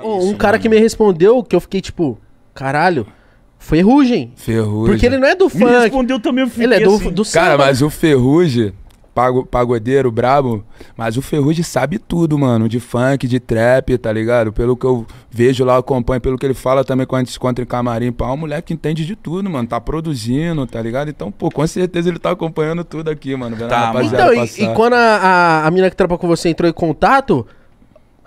Isso, um cara mano. que me respondeu que eu fiquei tipo, caralho. Ferrugem. Ferrugem. Porque ele não é do funk. Ele respondeu também o Ele é do, assim. do Cara, mas o Ferrugem, pagodeiro brabo, mas o Ferrugem sabe tudo, mano. De funk, de trap, tá ligado? Pelo que eu vejo lá, acompanho, pelo que ele fala também quando a gente encontra em camarim, pá, o é moleque entende de tudo, mano. Tá produzindo, tá ligado? Então, pô, com certeza ele tá acompanhando tudo aqui, mano. Tá, então, e, e, quando a, a, a mina que trampa com você entrou em contato,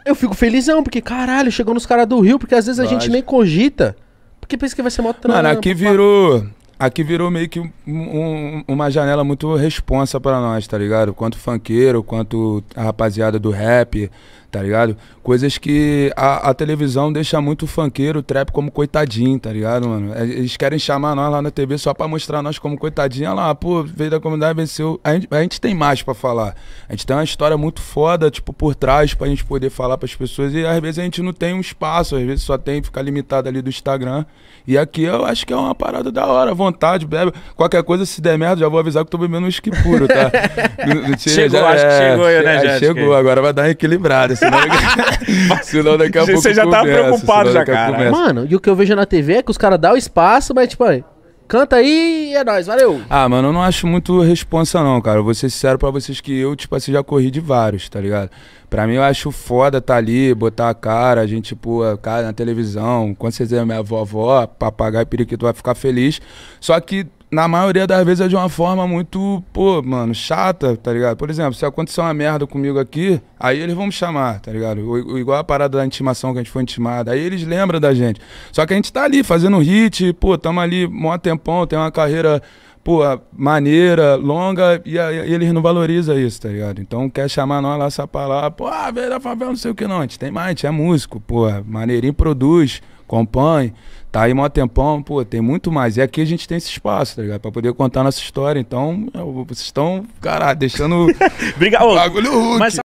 eu fico felizão, porque caralho, chegou nos caras do Rio, porque às vezes a Lógico. gente nem cogita. Porque pensa que vai ser moto Mano, aqui virou aqui virou meio que um, uma janela muito responsa para nós, tá ligado? Quanto funkeiro, quanto a rapaziada do rap, tá ligado? Coisas que a, a televisão deixa muito funkeiro, trap como coitadinho, tá ligado, mano? É, eles querem chamar nós lá na TV só pra mostrar nós como coitadinho. Olha lá, pô, veio da comunidade, venceu. A gente, a gente tem mais para falar. A gente tem uma história muito foda, tipo, por trás, pra gente poder falar pras pessoas. E às vezes a gente não tem um espaço, às vezes só tem ficar limitado ali do Instagram. E aqui eu acho que é uma parada da hora. Vamos vontade, bebe. Qualquer coisa, se der merda, já vou avisar que tô bebendo um uísque puro, tá? chegou, já, acho é, que chegou eu, né, Jéssica? Chegou, agora vai dar equilibrado. Senão, senão daqui a pouco. Você já tá conversa, preocupado já, cara. Mano, e o que eu vejo na TV é que os caras dão o espaço, mas tipo, Canta aí e é nóis, valeu. Ah, mano, eu não acho muito responsa não, cara. Eu vou ser sincero pra vocês que eu, tipo assim, já corri de vários, tá ligado? Pra mim eu acho foda tá ali, botar a cara, a gente, pô, cara na televisão. Quando vocês verem minha vovó, papagaio, periquito, vai ficar feliz. Só que na maioria das vezes é de uma forma muito, pô, mano, chata, tá ligado? Por exemplo, se acontecer uma merda comigo aqui, aí eles vão me chamar, tá ligado? O, o, igual a parada da intimação que a gente foi intimado. Aí eles lembram da gente. Só que a gente tá ali fazendo hit, pô, tamo ali mó tempão, tem uma carreira pô, maneira, longa, e, e, eles não valorizam isso, tá ligado? Então quer chamar nós lá essa palavra, pô, ah, velho da favela, não sei o que não, a gente tem mais, a gente é músico, pô, maneirinho produz, compõe, tá aí mó tempão, pô, tem muito mais. E aqui a gente tem esse espaço, tá ligado? Pra poder contar nossa história, então, vocês estão, caralho, deixando. Obrigado. Bagulho Hulk. Mas...